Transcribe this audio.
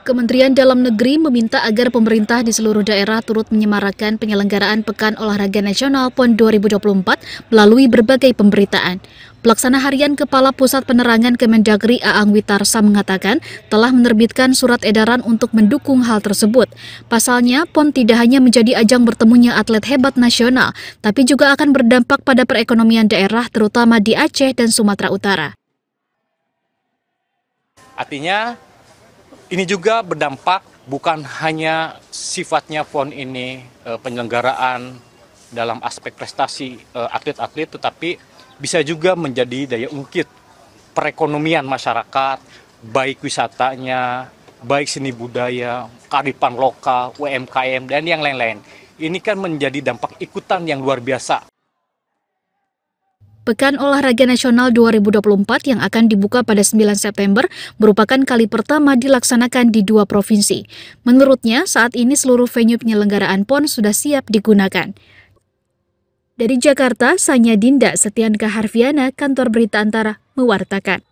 Kementerian Dalam Negeri meminta agar pemerintah di seluruh daerah turut menyemarakan penyelenggaraan Pekan Olahraga Nasional PON 2024 melalui berbagai pemberitaan. Pelaksana Harian Kepala Pusat Penerangan Kemendagri Aang Witarsa mengatakan telah menerbitkan surat edaran untuk mendukung hal tersebut. Pasalnya, PON tidak hanya menjadi ajang bertemunya atlet hebat nasional, tapi juga akan berdampak pada perekonomian daerah terutama di Aceh dan Sumatera Utara. Artinya ini juga berdampak bukan hanya sifatnya PON ini e, penyelenggaraan dalam aspek prestasi eh, atlet-atlet e, tetapi bisa juga menjadi daya ungkit perekonomian masyarakat, baik wisatanya, baik seni budaya, karipan lokal, UMKM dan yang lain-lain. Ini kan menjadi dampak ikutan yang luar biasa Pekan Olahraga Nasional 2024 yang akan dibuka pada 9 September merupakan kali pertama dilaksanakan di dua provinsi. Menurutnya, saat ini seluruh venue penyelenggaraan PON sudah siap digunakan. Dari Jakarta, Sanya Dinda, Setian Kaharviana, Kantor Berita Antara, mewartakan.